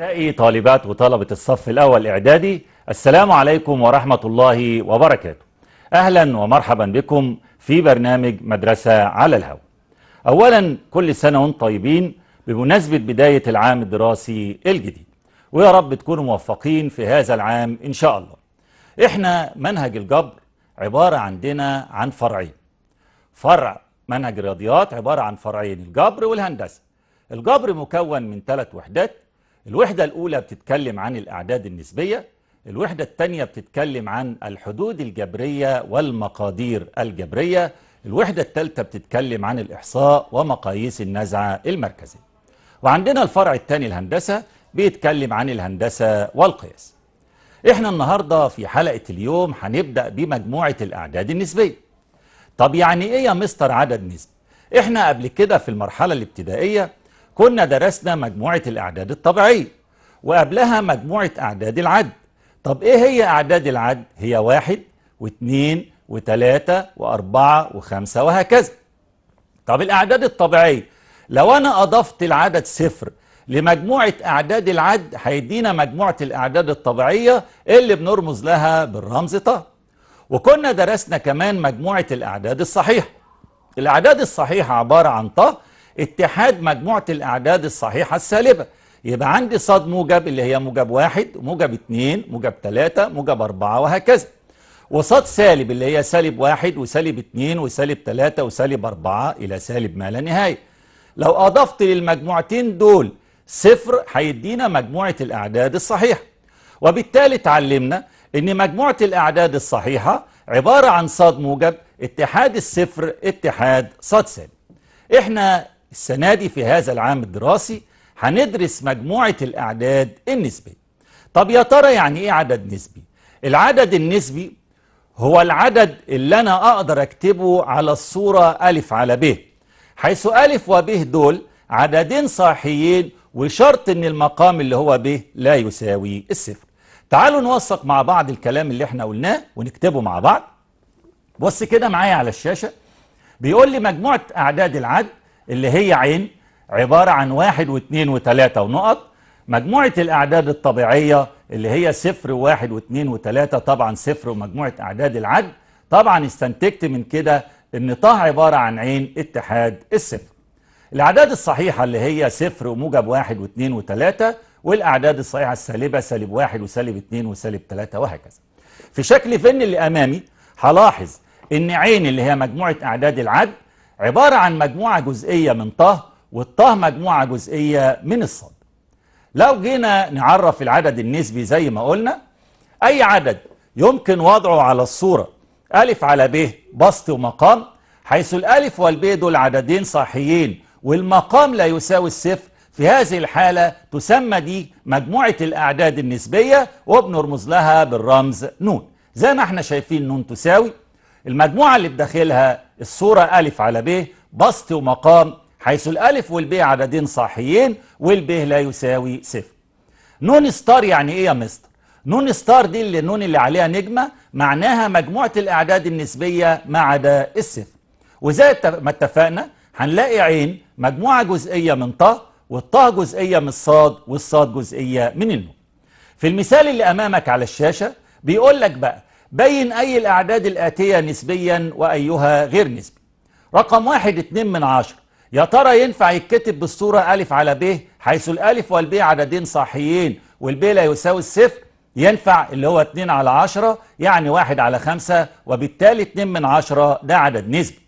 أعزائي طالبات وطلبة الصف الأول إعدادي السلام عليكم ورحمة الله وبركاته أهلا ومرحبا بكم في برنامج مدرسة على الهواء أولا كل سنة وانتم طيبين بمناسبة بداية العام الدراسي الجديد ويا رب تكونوا موفقين في هذا العام إن شاء الله إحنا منهج الجبر عبارة عندنا عن فرعين فرع منهج الرياضيات عبارة عن فرعين الجبر والهندسة الجبر مكون من ثلاث وحدات الوحدة الأولى بتتكلم عن الأعداد النسبية الوحدة الثانية بتتكلم عن الحدود الجبرية والمقادير الجبرية الوحدة الثالثة بتتكلم عن الإحصاء ومقاييس النزعة المركزية وعندنا الفرع الثاني الهندسة بيتكلم عن الهندسة والقياس احنا النهاردة في حلقة اليوم هنبدأ بمجموعة الأعداد النسبية طب يعني ايه يا مستر عدد نسبي؟ احنا قبل كده في المرحلة الابتدائية كنا درسنا مجموعة الأعداد الطبيعية وقبلها مجموعة أعداد العد طب إيه هي أعداد العد؟ هي واحد واثنين وثلاثة وأربعة وخمسة وهكذا طب الأعداد الطبيعية لو أنا أضفت العدد صفر لمجموعة أعداد العد هيدينا مجموعة الأعداد الطبيعية اللي بنرمز لها بالرمز طه وكنا درسنا كمان مجموعة الأعداد الصحيحة الأعداد الصحيحة عبارة عن طه اتحاد مجموعة الأعداد الصحيحة السالبة يبقى عندي صاد موجب اللي هي موجب واحد موجب اتنين موجب تلاتة موجب أربعة وهكذا وصاد سالب اللي هي سالب واحد وسالب اتنين وسالب تلاتة وسالب أربعة إلى سالب ما لا نهاية لو أضفت للمجموعتين دول صفر هيدينا مجموعة الأعداد الصحيحة وبالتالي اتعلمنا ان مجموعة الاعداد الصحيحة عبارة عن صاد موجب اتحاد الصفر اتحاد صاد سالب احنا السنة دي في هذا العام الدراسي هندرس مجموعة الأعداد النسبية طب يا ترى يعني إيه عدد نسبي؟ العدد النسبي هو العدد اللي أنا أقدر أكتبه على الصورة ألف على ب حيث ألف وب دول عددين صحيين وشرط إن المقام اللي هو ب لا يساوي الصفر تعالوا نوثق مع بعض الكلام اللي احنا قلناه ونكتبه مع بعض بص كده معايا على الشاشة بيقول لي مجموعة أعداد العد اللي هي عين عبارة عن واحد واثنين وثلاثة ونقط مجموعة الأعداد الطبيعية اللي هي صفر واحد واثنين وثلاثة طبعا صفر ومجموعة أعداد العد طبعا استنتجت من كده إن طه عبارة عن عين اتحاد الصفر الأعداد الصحيحة اللي هي صفر وموجب واحد واثنين وثلاثة والأعداد الصحيحة السالبة سالب واحد وسالب اثنين وسالب ثلاثة وهكذا في شكل فن اللي أمامي هلاحظ إن عين اللي هي مجموعة أعداد العد عبارة عن مجموعة جزئية من طه والطه مجموعة جزئية من الصاد لو جينا نعرف العدد النسبي زي ما قلنا أي عدد يمكن وضعه على الصورة ألف على ب بسط ومقام حيث الألف والب دول عددين صحيين والمقام لا يساوي الصفر في هذه الحالة تسمى دي مجموعة الأعداد النسبية وبنرمز لها بالرمز نون زي ما احنا شايفين نون تساوي المجموعة اللي بداخلها الصورة ألف على ب بسط ومقام حيث الألف والب عددين صحيين والب لا يساوي صفر نون ستار يعني إيه يا مستر؟ نون ستار دي اللي النون اللي عليها نجمة معناها مجموعة الأعداد النسبية ما عدا الصفر وزي ما اتفقنا هنلاقي عين مجموعة جزئية من طه والطه جزئية من الصاد والصاد جزئية من النون في المثال اللي أمامك على الشاشة بيقول لك بقى بين أي الأعداد الآتية نسبيا وأيها غير نسبي رقم واحد اتنين من عشر يا ترى ينفع يتكتب بالصورة ألف على ب حيث الألف والب عددين صحيين والب لا يساوي الصفر ينفع اللي هو اتنين على عشرة يعني واحد على خمسة وبالتالي اتنين من عشرة ده عدد نسبي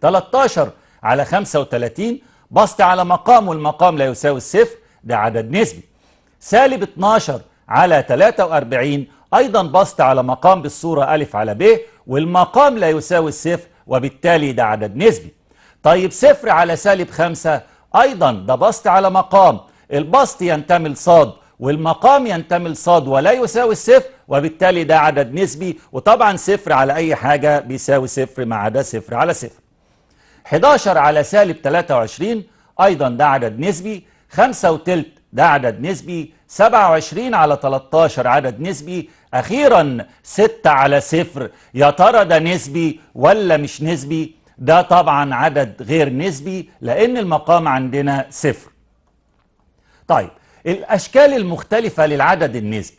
13 على 35 بسط على مقام والمقام لا يساوي الصفر ده عدد نسبي سالب 12 على 43 أيضا بسط على مقام بالصورة ألف على ب والمقام لا يساوي الصفر وبالتالي ده عدد نسبي طيب صفر على سالب خمسة أيضا ده بسط على مقام البسط ينتمي لصاد والمقام ينتمي لصاد ولا يساوي الصفر وبالتالي ده عدد نسبي وطبعا صفر على أي حاجة بيساوي صفر ما عدا صفر على صفر 11 على سالب 23 أيضا ده عدد نسبي خمسة وتلت ده عدد نسبي 27 على 13 عدد نسبي أخيرا 6 على 0 يا ترى ده نسبي ولا مش نسبي ده طبعا عدد غير نسبي لأن المقام عندنا صفر طيب الأشكال المختلفة للعدد النسبي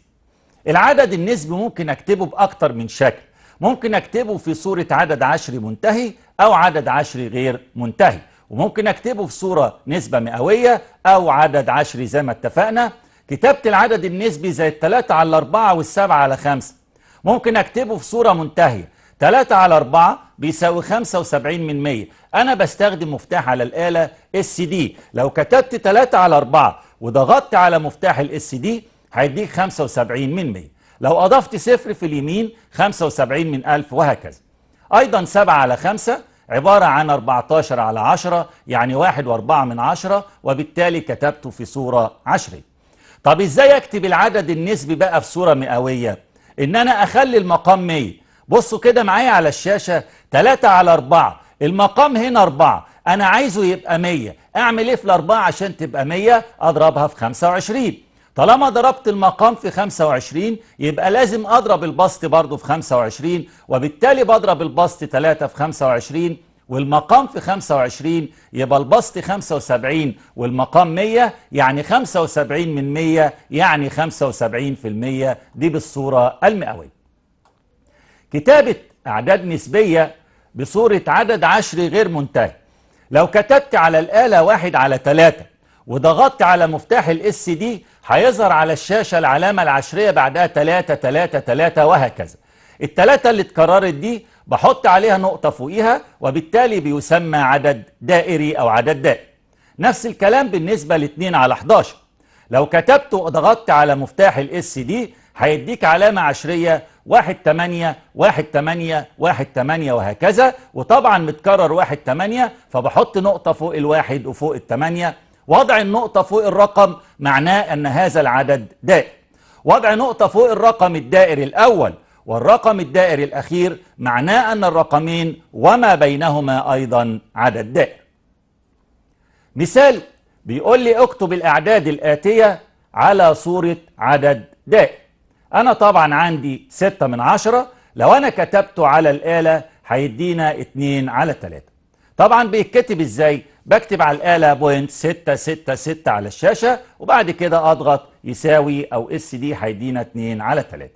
العدد النسبي ممكن أكتبه بأكتر من شكل ممكن أكتبه في صورة عدد عشري منتهي أو عدد عشري غير منتهي وممكن اكتبه في صورة نسبة مئوية او عدد عشري زي ما اتفقنا كتابة العدد النسبي زي التلاتة على الاربعة والسبعة على خمسة ممكن اكتبه في صورة منتهية 3 على 4 بيساوي 75 من 100 انا بستخدم مفتاح على الاله اس دي لو كتبت 3 على 4 وضغطت على مفتاح الاس دي هيديك 75 من 100 لو اضفت صفر في اليمين 75 من 1000 وهكذا ايضا 7 على 5 عبارة عن 14 على 10 يعني و 4 من 10 وبالتالي كتبته في صورة عشرية طب ازاي اكتب العدد النسبي بقى في صورة مئوية ان انا اخلي المقام 100 بصوا كده معايا على الشاشة 3 على 4 المقام هنا 4 انا عايزه يبقى 100 اعمل ايه في الاربعة عشان تبقى 100 اضربها في 25 طالما ضربت المقام في 25 يبقى لازم اضرب البسط برضه في 25 وبالتالي بضرب البسط 3 في 25 والمقام في 25 يبقى البسط 75 والمقام 100 يعني 75 من 100 يعني 75% دي بالصورة المئوية كتابة أعداد نسبية بصورة عدد عشري غير منتهي لو كتبت على الآلة واحد على ثلاثه وضغطت على مفتاح الاس دي هيظهر على الشاشة العلامة العشرية بعدها 3 3 3 وهكذا الثلاثة اللي اتكررت دي بحط عليها نقطة فوقيها وبالتالي بيسمى عدد دائري أو عدد دائري نفس الكلام بالنسبة ل 2 على 11 لو كتبت وضغطت على مفتاح الاس دي هيديك علامة عشرية واحد تمانية واحد تمانية واحد تمانية وهكذا وطبعا متكرر واحد تمانية فبحط نقطة فوق الواحد وفوق التمانية وضع النقطة فوق الرقم معناه أن هذا العدد دائر وضع نقطة فوق الرقم الدائري الأول والرقم الدائري الأخير معناه أن الرقمين وما بينهما أيضا عدد دائر مثال بيقول لي اكتب الأعداد الآتية على صورة عدد دائر أنا طبعا عندي 6 من 10 لو أنا كتبته على الآلة هيدينا 2 على 3 طبعا بيتكتب ازاي بكتب على الآلة بوينت 666 على الشاشة وبعد كده أضغط يساوي أو اس دي هيدينا 2 على 3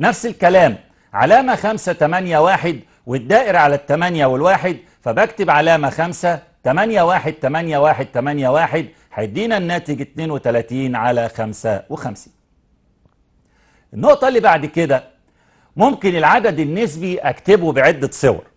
نفس الكلام علامة 5 8 1 والدائرة على ال التمانية والواحد فبكتب علامة 5 8 1 8 1 8 1 هيدينا الناتج 32 على 55 النقطة اللي بعد كده ممكن العدد النسبي أكتبه بعدة صور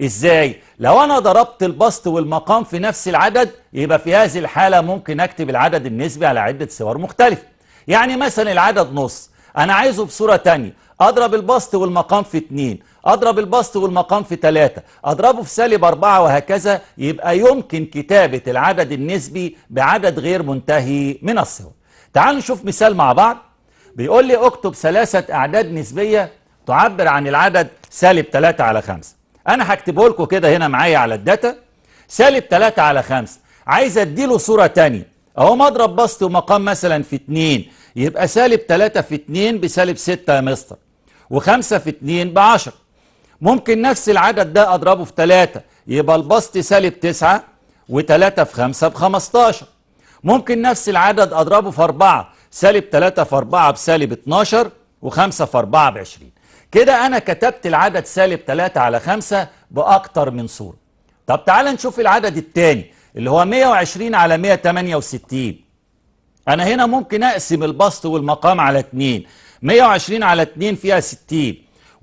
ازاي لو انا ضربت البسط والمقام في نفس العدد يبقى في هذه الحالة ممكن اكتب العدد النسبي على عدة صور مختلفة يعني مثلا العدد نص انا عايزه بصورة تانية اضرب البسط والمقام في 2 اضرب البسط والمقام في 3 اضربه في سالب 4 وهكذا يبقى يمكن كتابة العدد النسبي بعدد غير منتهي من الصور تعالوا نشوف مثال مع بعض بيقول لي اكتب ثلاثة اعداد نسبية تعبر عن العدد سالب 3 على 5 انا هكتبه لكم كده هنا معايا على الداتا سالب 3 على 5 عايز اديله صوره ثانيه اهو مضرب بسط ومقام مثلا في 2 يبقى سالب 3 في 2 بسالب 6 يا مستر و5 في 2 ب 10 ممكن نفس العدد ده اضربه في 3 يبقى البسط سالب 9 و3 في 5 ب 15 ممكن نفس العدد اضربه في 4 سالب 3 في 4 بسالب 12 و5 في 4 ب 20 كده أنا كتبت العدد سالب 3 على 5 بأكتر من صورة طب تعال نشوف العدد الثاني اللي هو 120 على 168 أنا هنا ممكن أقسم البسط والمقام على 2 120 على 2 فيها 60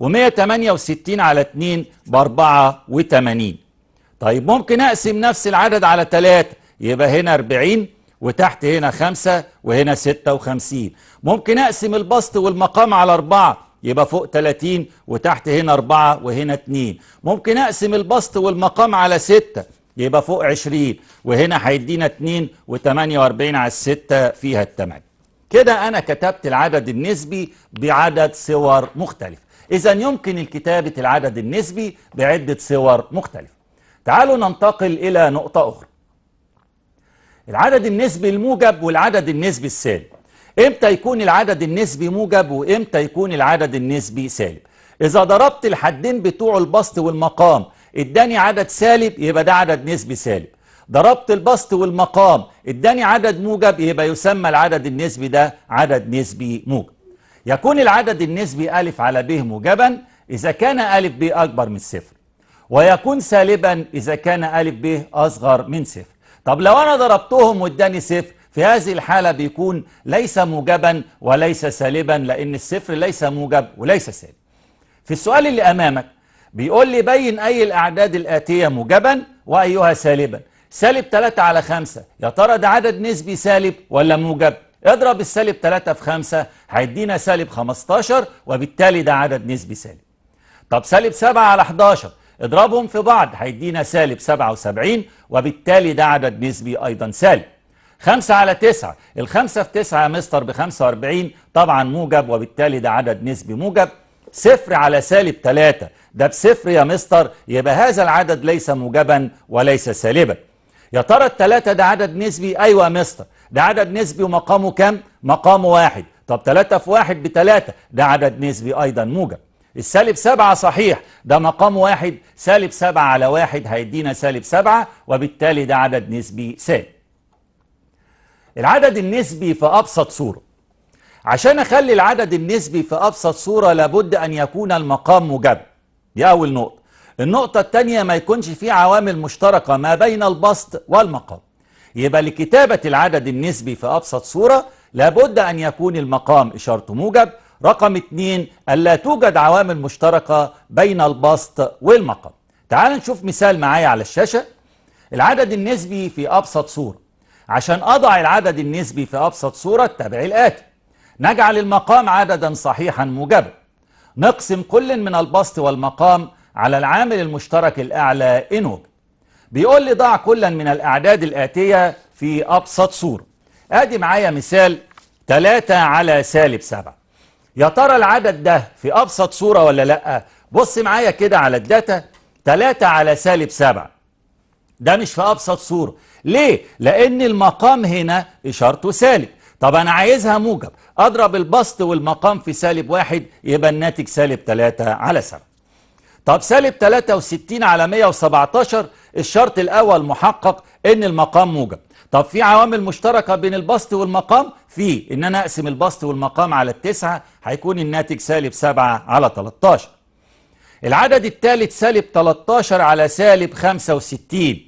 و168 على 2 ب 84 طيب ممكن أقسم نفس العدد على 3 يبقى هنا 40 وتحت هنا 5 وهنا 56 ممكن أقسم البسط والمقام على 4 يبقى فوق 30 وتحت هنا 4 وهنا 2 ممكن أقسم البسط والمقام على 6 يبقى فوق 20 وهنا هيدينا 2 و48 على 6 فيها ال8 كده أنا كتبت العدد النسبي بعدد صور مختلفة إذا يمكن كتابة العدد النسبي بعدة صور مختلفة تعالوا ننتقل إلى نقطة أخرى العدد النسبي الموجب والعدد النسبي السالب امتى يكون العدد النسبي موجب وامتى يكون العدد النسبي سالب اذا ضربت الحدين بتوع البسط والمقام اداني عدد سالب يبقى ده عدد نسبي سالب ضربت البسط والمقام اداني عدد موجب يبقى يسمى العدد النسبي ده عدد نسبي موجب يكون العدد النسبي أ على ب موجبا إذا كان أ ب أكبر من صفر ويكون سالبا إذا كان أ ب أصغر من صفر طب لو أنا ضربتهم واداني صفر في هذه الحالة بيكون ليس موجبا وليس سالبا لأن الصفر ليس موجب وليس سالب في السؤال اللي أمامك بيقول لي بين أي الأعداد الآتية موجبا وأيها سالبا سالب 3 على 5 يا ترى ده عدد نسبي سالب ولا موجب اضرب السالب 3 في 5 هيدينا سالب 15 وبالتالي ده عدد نسبي سالب طب سالب 7 على 11 اضربهم في بعض هيدينا سالب 77 وبالتالي ده عدد نسبي أيضا سالب خمسة على تسعة الخمسة في تسعة يا مستر بخمسة واربعين طبعا موجب وبالتالي ده عدد نسبي موجب صفر على سالب ثلاثة ده بصفر يا مستر يبقى هذا العدد ليس موجبا وليس سالبا يا ترى التلاتة ده عدد نسبي أيوة يا مستر ده عدد نسبي ومقامه كام؟ مقامه واحد طب تلاتة في واحد بتلاتة ده عدد نسبي أيضا موجب السالب سبعة صحيح ده مقام واحد سالب سبعة على واحد هيدينا سالب سبعة وبالتالي ده عدد نسبي سالب العدد النسبي في أبسط صورة عشان أخلي العدد النسبي في أبسط صورة لابد أن يكون المقام مجاب دي أول نقطة النقطة الثانية ما يكونش فيه عوامل مشتركة ما بين البسط والمقام يبقى لكتابة العدد النسبي في أبسط صورة لابد أن يكون المقام إشارته موجب رقم اتنين ألا توجد عوامل مشتركة بين البسط والمقام تعال نشوف مثال معايا على الشاشة العدد النسبي في أبسط صورة عشان أضع العدد النسبي في أبسط صورة اتبع الآتي نجعل المقام عددا صحيحا موجبا نقسم كل من البسط والمقام على العامل المشترك الأعلى إن بيقول لي ضع كلا من الأعداد الآتية في أبسط صورة أدي معايا مثال 3 على سالب 7 يا ترى العدد ده في أبسط صورة ولا لأ بص معايا كده على الداتا 3 على سالب 7 ده مش في أبسط صورة ليه؟ لأن المقام هنا إشارته سالب طب أنا عايزها موجب أضرب البسط والمقام في سالب واحد يبقى الناتج سالب 3 على 7 طب سالب 63 على 117 الشرط الأول محقق إن المقام موجب طب في عوامل مشتركة بين البسط والمقام في إن أنا أقسم البسط والمقام على التسعة هيكون الناتج سالب 7 على 13 العدد الثالث سالب 13 على سالب 65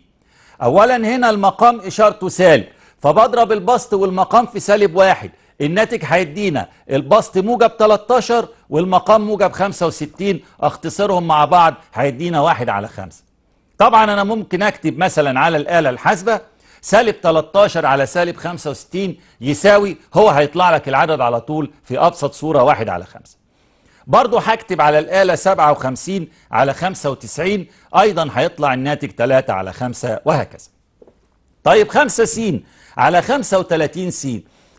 أولا هنا المقام إشارته سالب فبضرب البسط والمقام في سالب واحد الناتج هيدينا البسط موجب 13 والمقام موجب 65 اختصرهم مع بعض هيدينا واحد على خمسة طبعا أنا ممكن أكتب مثلا على الآلة الحاسبة سالب 13 على سالب 65 يساوي هو هيطلع لك العدد على طول في أبسط صورة واحد على خمسة برضو هكتب على الآلة 57 على 95 أيضا هيطلع الناتج 3 على 5 وهكذا طيب 5 س على 35 س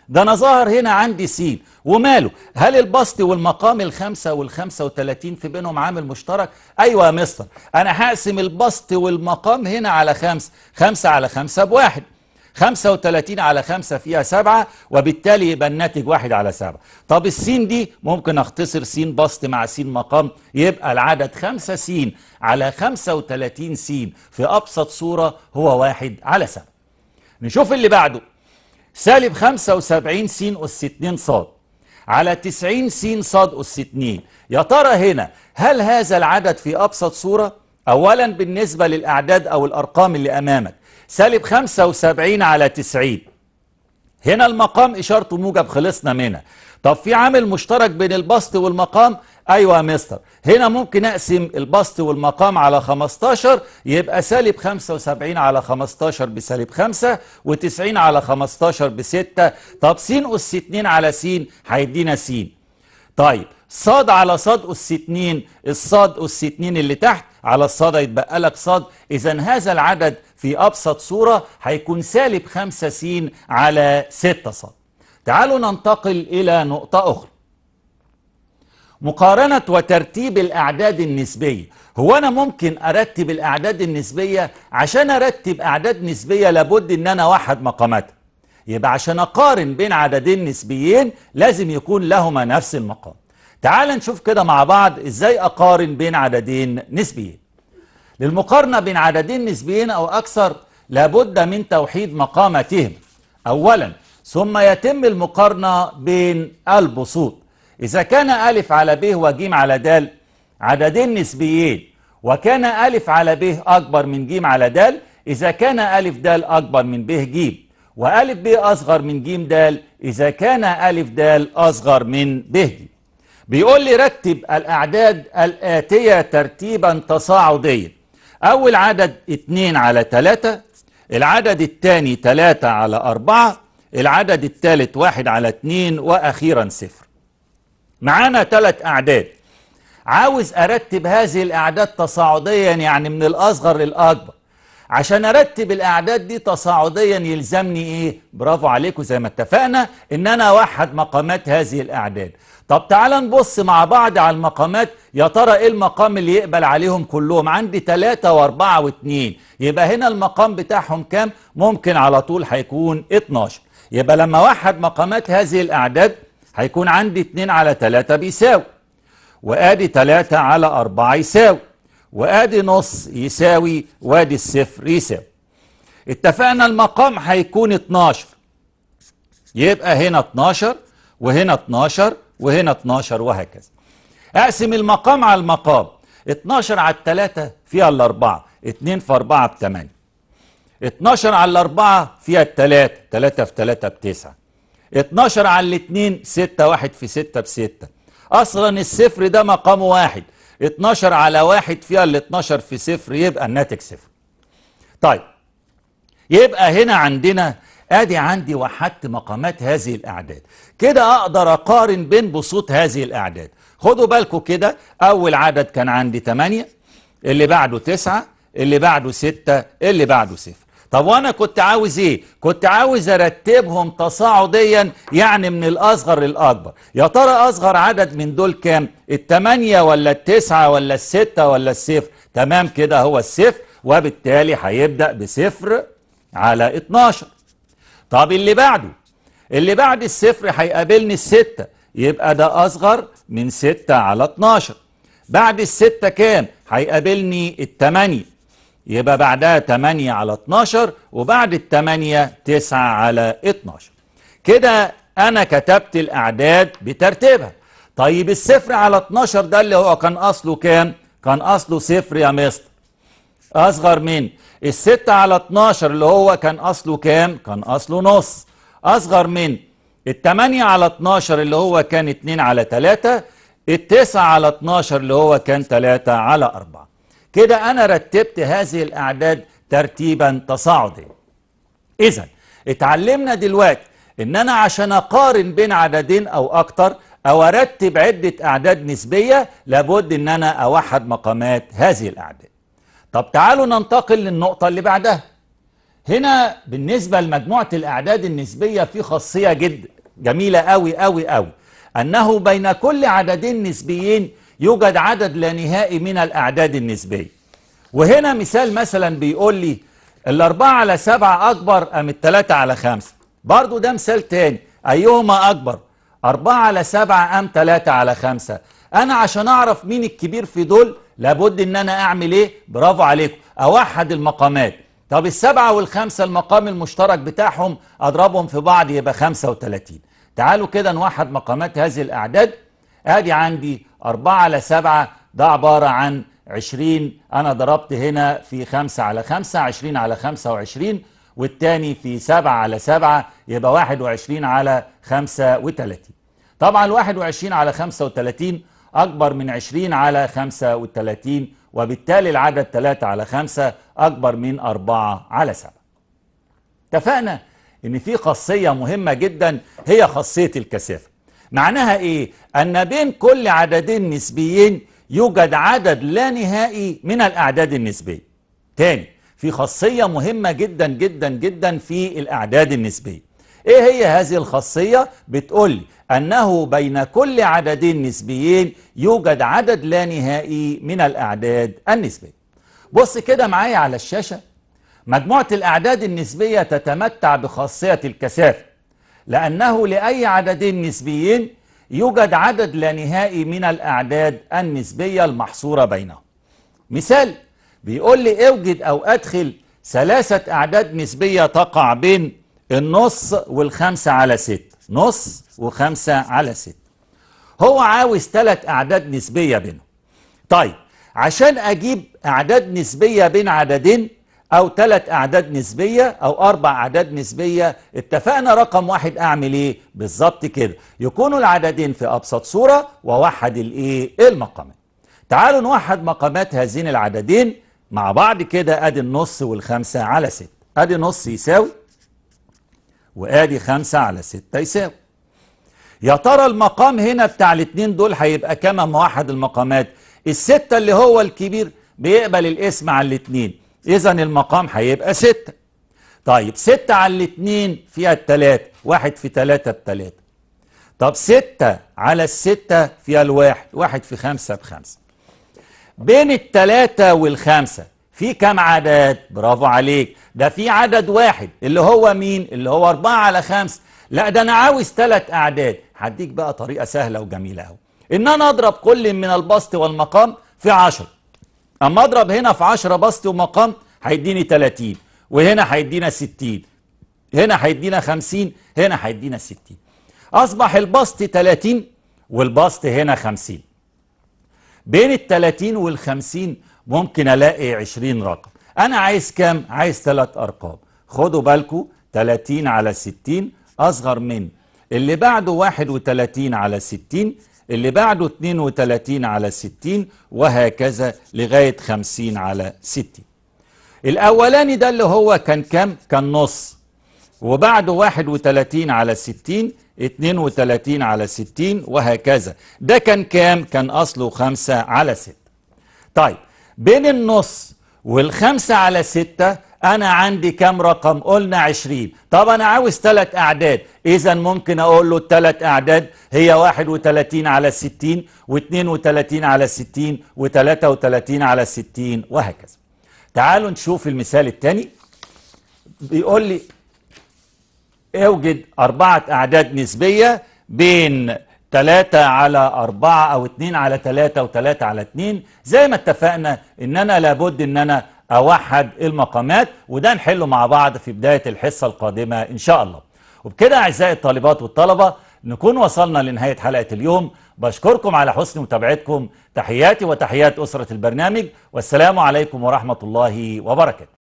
ده أنا ظاهر هنا عندي س وماله هل البسط والمقام الخمسة والخمسة وتلاتين في بينهم عامل مشترك أيوة يا مستر أنا هقسم البسط والمقام هنا على خمسة خمسة على خمسة بواحد 35 على 5 فيها 7 وبالتالي يبقى الناتج 1 على 7 طب السين دي ممكن اختصر سين بسط مع سين مقام يبقى العدد 5 سين على 35 سين في أبسط صورة هو 1 على 7 نشوف اللي بعده سالب 75 س أس 2 ص على 90 س ص أس 2 يا ترى هنا هل هذا العدد في أبسط صورة؟ أولا بالنسبة للأعداد أو الأرقام اللي أمامك سالب 75 على 90 هنا المقام إشارته موجب خلصنا منها طب في عامل مشترك بين البسط والمقام أيوة يا مستر هنا ممكن أقسم البسط والمقام على 15 يبقى سالب 75 على 15 بسالب 5 و90 على 15 ب6 طب س أس 2 على س هيدينا س طيب ص على ص أس 2 الصاد أس 2 اللي تحت على الصاد هيتبقى لك صاد إذا هذا العدد في أبسط صورة هيكون سالب 5 س على 6 ص تعالوا ننتقل إلى نقطة أخرى مقارنة وترتيب الأعداد النسبية هو أنا ممكن أرتب الأعداد النسبية عشان أرتب أعداد نسبية لابد أن أنا واحد مقاماتها يبقى عشان أقارن بين عددين نسبيين لازم يكون لهما نفس المقام تعال نشوف كده مع بعض إزاي أقارن بين عددين نسبيين للمقارنة بين عددين نسبيين أو أكثر لابد من توحيد مقامتهم أولا ثم يتم المقارنة بين البسوط إذا كان ألف على ب وجيم على د عددين نسبيين وكان ألف على ب أكبر من جيم على د إذا كان ألف د أكبر من ب جيم وألف ب أصغر من جيم د إذا كان ألف د أصغر من ب جيم بيقول لي رتب الأعداد الآتية ترتيبا تصاعديا أول عدد 2 على 3 العدد الثاني 3 على 4 العدد الثالث 1 على 2 وأخيرا صفر معانا ثلاث أعداد عاوز أرتب هذه الأعداد تصاعديا يعني من الأصغر للأكبر عشان أرتب الأعداد دي تصاعديا يلزمني إيه؟ برافو عليكم زي ما اتفقنا إن أنا أوحد مقامات هذه الأعداد طب تعال نبص مع بعض على المقامات يا ترى ايه المقام اللي يقبل عليهم كلهم عندي 3 و4 و2 يبقى هنا المقام بتاعهم كام ممكن على طول هيكون 12 يبقى لما اوحد مقامات هذه الاعداد هيكون عندي 2 على 3 بيساوي وادي 3 على 4 يساوي وادي نص يساوي وادي الصفر يساوي اتفقنا المقام هيكون 12 يبقى هنا 12 وهنا 12 وهنا 12 وهكذا اقسم المقام على المقام 12 على الثلاثة فيها الأربعة 2 في 4 ب 8 12 على الأربعة فيها الثلاثة 3 في 3 ب 9 12 على الاثنين 6 1 في 6 ب 6 أصلا الصفر ده مقامه واحد 12 على واحد فيها ال 12 في صفر يبقى الناتج صفر طيب يبقى هنا عندنا ادي عندي وحدت مقامات هذه الاعداد كده اقدر اقارن بين بسوط هذه الاعداد خدوا بالكم كده اول عدد كان عندي 8 اللي بعده 9 اللي بعده 6 اللي بعده 0 طب وانا كنت عاوز ايه كنت عاوز ارتبهم تصاعديا يعني من الاصغر للاكبر يا ترى اصغر عدد من دول كام التمانية ولا التسعة ولا الستة ولا الصفر تمام كده هو الصفر وبالتالي هيبدأ بصفر على 12 طب اللي بعده اللي بعد الصفر هيقابلني الستة يبقى ده أصغر من 6 على 12 بعد الستة كام هيقابلني التمانية يبقى بعدها تمانية على 12 وبعد التمانية تسعة على 12 كده أنا كتبت الأعداد بترتيبها طيب الصفر على 12 ده اللي هو كان أصله كام؟ كان أصله صفر يا مستر أصغر من الستة على 12 اللي هو كان أصله كام؟ كان أصله نص أصغر من التمانية على 12 اللي هو كان 2 على 3 التسعة على 12 اللي هو كان 3 على 4 كده أنا رتبت هذه الأعداد ترتيبا تصاعدي إذا اتعلمنا دلوقتي إن أنا عشان أقارن بين عددين أو أكتر أو أرتب عدة أعداد نسبية لابد إن أنا أوحد مقامات هذه الأعداد طب تعالوا ننتقل للنقطة اللي بعدها هنا بالنسبة لمجموعة الأعداد النسبية في خاصية جد جميلة قوي قوي قوي أنه بين كل عددين نسبيين يوجد عدد لا نهائي من الأعداد النسبية وهنا مثال مثلا بيقول لي الأربعة على سبعة أكبر أم التلاتة على خمسة برضو ده مثال تاني أيهما أكبر أربعة على سبعة أم تلاتة على خمسة أنا عشان أعرف مين الكبير في دول لابد ان انا اعمل ايه برافو عليكم اوحد المقامات طب السبعة والخمسة المقام المشترك بتاعهم اضربهم في بعض يبقى 35 تعالوا كده نوحد مقامات هذه الاعداد ادي عندي 4 على 7 ده عبارة عن 20 انا ضربت هنا في 5 على 5 20 على 25 والتاني في 7 على 7 يبقى 21 على 35 طبعا 21 على 35 أكبر من 20 على 35 وبالتالي العدد 3 على 5 أكبر من 4 على 7 اتفقنا ان في خاصية مهمة جدا هي خاصية الكثافة معناها ايه ان بين كل عددين نسبيين يوجد عدد لا نهائي من الاعداد النسبية تاني في خاصية مهمة جدا جدا جدا في الاعداد النسبية ايه هي هذه الخاصية بتقول انه بين كل عددين نسبيين يوجد عدد لا نهائي من الاعداد النسبية بص كده معايا على الشاشة مجموعة الاعداد النسبية تتمتع بخاصية الكثافة لانه لاي عددين نسبيين يوجد عدد لا نهائي من الاعداد النسبية المحصورة بينهم مثال بيقول لي اوجد او ادخل ثلاثة اعداد نسبية تقع بين النص والخمسة على ست نص وخمسة على ست هو عاوز ثلاث أعداد نسبية بينهم طيب عشان أجيب أعداد نسبية بين عددين أو ثلاث أعداد نسبية أو أربع أعداد نسبية اتفقنا رقم واحد أعمل إيه بالظبط كده يكونوا العددين في أبسط صورة ووحد الإيه المقامات تعالوا نوحد مقامات هذين العددين مع بعض كده أدي النص والخمسة على ست أدي نص يساوي وادي خمسة على ستة يساوي يا ترى المقام هنا بتاع الاتنين دول هيبقى كما اما واحد المقامات الستة اللي هو الكبير بيقبل الاسم على الاتنين اذا المقام هيبقى ستة طيب ستة على الاتنين فيها التلاتة واحد في تلاتة بتلاتة طب ستة على الستة فيها الواحد واحد في خمسة بخمسة بين التلاتة والخمسة في كام عدد برافو عليك ده في عدد واحد اللي هو مين اللي هو أربعة على خمسة لا ده أنا عاوز ثلاث أعداد هديك بقى طريقة سهلة وجميلة أوي إن أنا أضرب كل من البسط والمقام في عشر أما أضرب هنا في عشرة بسط ومقام هيديني 30 وهنا هيدينا 60 هنا هيدينا 50 هنا هيدينا 60 أصبح البسط 30 والبسط هنا 50 بين ال 30 وال 50 ممكن الاقي 20 رقم انا عايز كام عايز ثلاث ارقام خدوا بالكم 30 على 60 اصغر من اللي بعده 31 على 60 اللي بعده 32 على 60 وهكذا لغايه 50 على 60 الاولاني ده اللي هو كان كام كان نص وبعده 31 على 60 32 على 60 وهكذا ده كان كام كان اصله 5 على 6 طيب بين النص والخمسة على ستة أنا عندي كم رقم قلنا عشرين طب أنا عاوز ثلاث أعداد إذا ممكن أقول له الثلاث أعداد هي واحد وتلاتين على ستين واثنين وتلاتين على ستين وتلاتة وتلاتين على ستين وهكذا تعالوا نشوف المثال الثاني بيقول لي اوجد أربعة أعداد نسبية بين 3 على 4 او 2 على 3 و3 على 2 زي ما اتفقنا ان انا لابد ان انا اوحد المقامات وده نحله مع بعض في بداية الحصة القادمة ان شاء الله وبكده اعزائي الطالبات والطلبة نكون وصلنا لنهاية حلقة اليوم بشكركم على حسن متابعتكم تحياتي وتحيات أسرة البرنامج والسلام عليكم ورحمة الله وبركاته